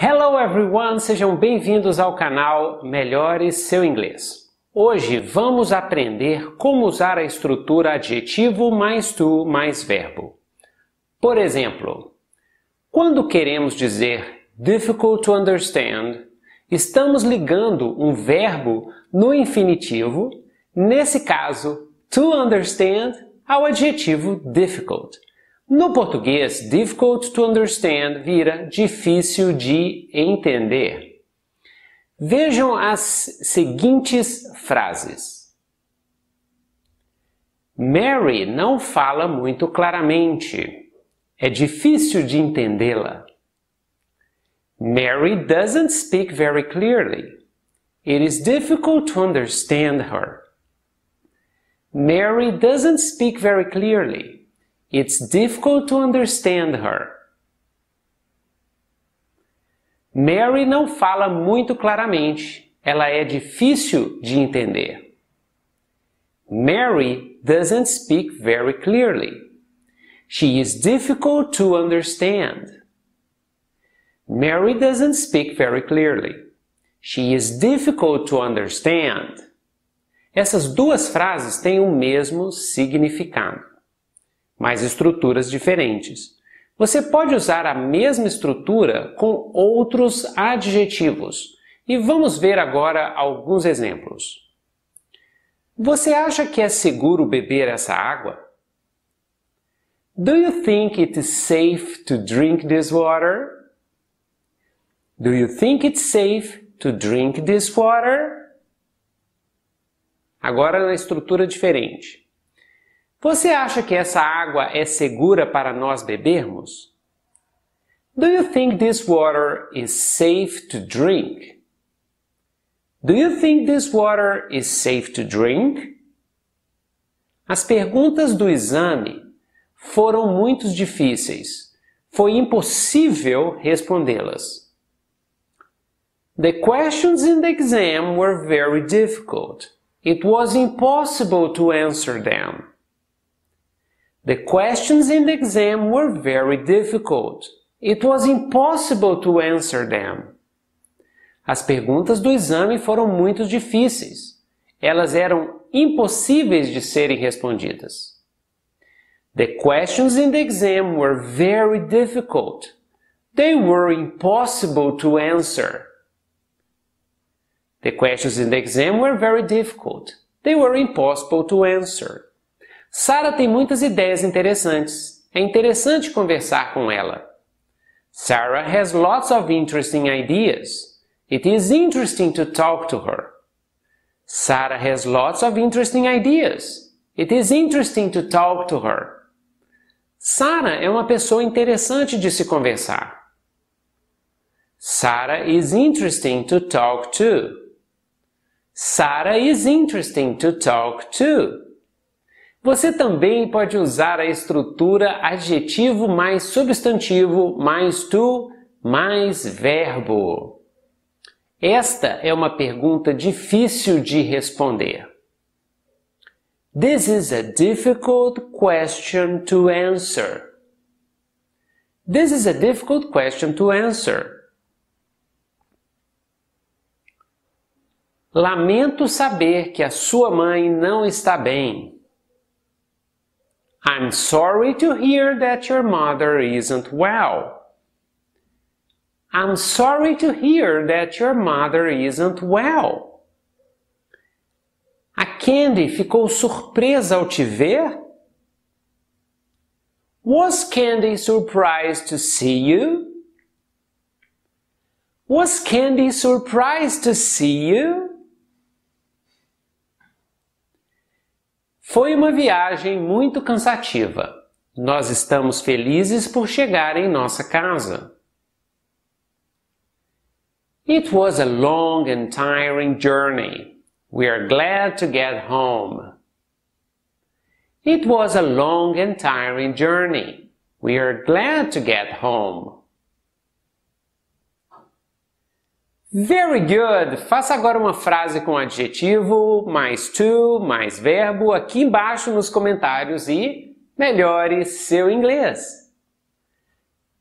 Hello everyone, sejam bem-vindos ao canal Melhore Seu Inglês. Hoje vamos aprender como usar a estrutura adjetivo mais tu mais verbo. Por exemplo, quando queremos dizer difficult to understand, estamos ligando um verbo no infinitivo, nesse caso to understand, ao adjetivo difficult. No português, difficult to understand vira difícil de entender. Vejam as seguintes frases. Mary não fala muito claramente. É difícil de entendê-la. Mary doesn't speak very clearly. It is difficult to understand her. Mary doesn't speak very clearly. It's difficult to understand her. Mary não fala muito claramente. Ela é difícil de entender. Mary doesn't speak very clearly. She is difficult to understand. Mary doesn't speak very clearly. She is difficult to understand. Essas duas frases têm o mesmo significado mas estruturas diferentes. Você pode usar a mesma estrutura com outros adjetivos. E vamos ver agora alguns exemplos. Você acha que é seguro beber essa água? Do you think it is safe to drink this water? Do you think it's safe to drink this water? Agora na estrutura diferente. Você acha que essa água é segura para nós bebermos? Do you think this water is safe to drink? Do you think this water is safe to drink? As perguntas do exame foram muito difíceis. Foi impossível respondê-las. The questions in the exam were very difficult. It was impossible to answer them. The questions in the exam were very difficult. It was impossible to answer them. As perguntas do exame foram muito difíceis. Elas eram impossíveis de serem respondidas. The questions in the exam were very difficult. They were impossible to answer. The questions in the exam were very difficult. They were impossible to answer. Sara tem muitas ideias interessantes. É interessante conversar com ela. Sarah has lots of interesting ideas. It is interesting to talk to her. Sarah has lots of interesting ideas. It is interesting to talk to her. Sarah é uma pessoa interessante de se conversar. Sarah is interesting to talk to. Sarah is interesting to talk to. Você também pode usar a estrutura adjetivo mais substantivo mais to mais verbo. Esta é uma pergunta difícil de responder. This is a difficult question to answer. This is a difficult question to answer. Lamento saber que a sua mãe não está bem. I'm sorry to hear that your mother isn't well. I'm sorry to hear that your mother isn't well. A Candy ficou surpresa ao te ver? Was Candy surprised to see you? Was Candy surprised to see you? Foi uma viagem muito cansativa. Nós estamos felizes por chegar em nossa casa. It was a long and tiring journey. We are glad to get home. It was a long and tiring journey. We are glad to get home. Very good! Faça agora uma frase com adjetivo, mais to, mais verbo aqui embaixo nos comentários e melhore seu inglês.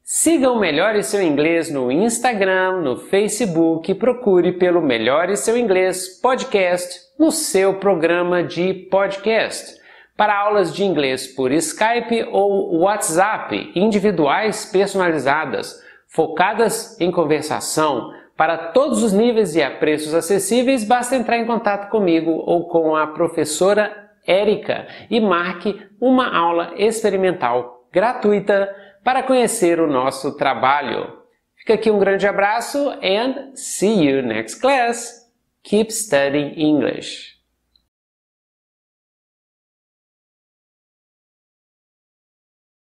Sigam Melhore Seu Inglês no Instagram, no Facebook e procure pelo Melhore Seu Inglês Podcast no seu programa de podcast. Para aulas de inglês por Skype ou WhatsApp, individuais personalizadas, focadas em conversação, para todos os níveis e a preços acessíveis, basta entrar em contato comigo ou com a professora Érica e marque uma aula experimental gratuita para conhecer o nosso trabalho. Fica aqui um grande abraço and see you next class. Keep studying English.